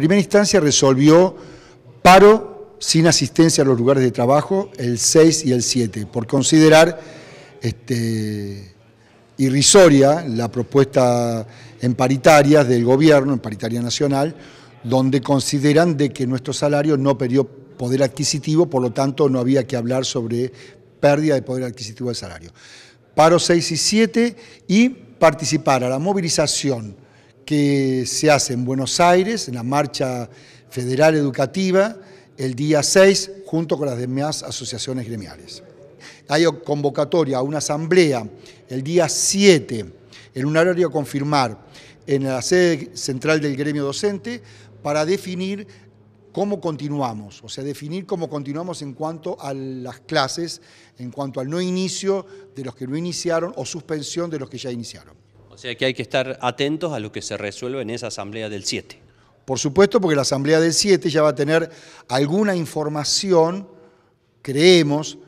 primera instancia resolvió paro sin asistencia a los lugares de trabajo el 6 y el 7, por considerar este, irrisoria la propuesta en paritarias del gobierno, en paritaria nacional, donde consideran de que nuestro salario no perdió poder adquisitivo, por lo tanto no había que hablar sobre pérdida de poder adquisitivo del salario. Paro 6 y 7 y participar a la movilización que se hace en Buenos Aires, en la Marcha Federal Educativa, el día 6, junto con las demás asociaciones gremiales. Hay convocatoria a una asamblea el día 7, en un horario a confirmar, en la sede central del gremio docente, para definir cómo continuamos, o sea, definir cómo continuamos en cuanto a las clases, en cuanto al no inicio de los que no iniciaron o suspensión de los que ya iniciaron. O sea que hay que estar atentos a lo que se resuelve en esa asamblea del 7. Por supuesto, porque la asamblea del 7 ya va a tener alguna información, creemos,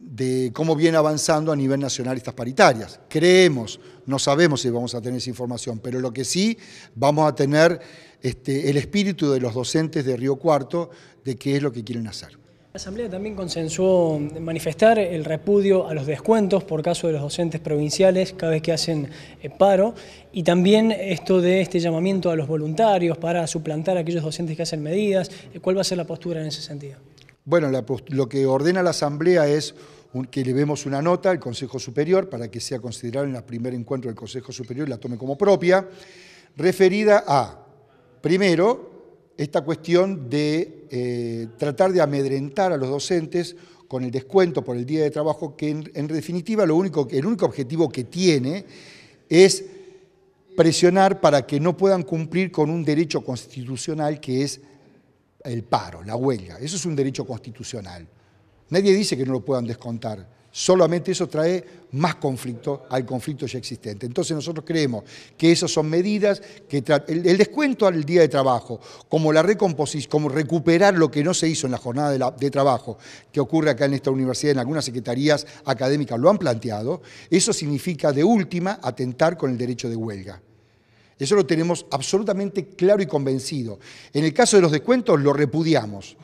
de cómo viene avanzando a nivel nacional estas paritarias. Creemos, no sabemos si vamos a tener esa información, pero lo que sí vamos a tener este, el espíritu de los docentes de Río Cuarto de qué es lo que quieren hacer. La Asamblea también consensuó manifestar el repudio a los descuentos por caso de los docentes provinciales cada vez que hacen eh, paro y también esto de este llamamiento a los voluntarios para suplantar a aquellos docentes que hacen medidas. Eh, ¿Cuál va a ser la postura en ese sentido? Bueno, lo que ordena la Asamblea es que le vemos una nota al Consejo Superior para que sea considerada en el primer encuentro del Consejo Superior y la tome como propia, referida a, primero, esta cuestión de eh, tratar de amedrentar a los docentes con el descuento por el día de trabajo, que en, definitiva el único objetivo que tiene es presionar para que no puedan cumplir con un derecho constitucional que es el paro, la huelga. Eso es un derecho constitucional. Nadie dice que no lo puedan descontar. Solamente eso trae más conflicto al conflicto ya existente. Entonces nosotros creemos que esas son medidas que el, descuento al día de trabajo, como la como recuperar lo que no se hizo en la jornada de, de, trabajo que ocurre acá en esta universidad, en algunas secretarías académicas lo han planteado, eso significa de última atentar con el derecho de huelga. Eso lo tenemos absolutamente claro y convencido. En el caso de los descuentos lo repudiamos.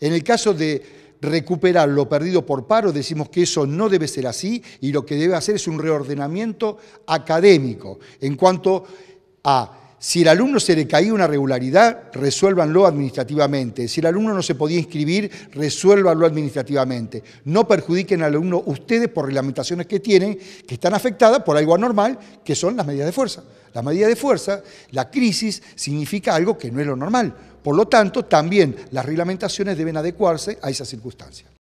En el caso de recuperar lo perdido por paro, decimos que eso no debe ser así y lo que debe hacer es un reordenamiento académico en cuanto a si el alumno se le caía una regularidad, resuélvanlo administrativamente. Si el alumno no se podía inscribir, resuélvanlo administrativamente. No perjudiquen al alumno ustedes por reglamentaciones que tienen, que están afectadas por algo anormal, que son las medidas de fuerza. Las medidas de fuerza, la crisis, significa algo que no es lo normal. Por lo tanto, también las reglamentaciones deben adecuarse a esas circunstancias.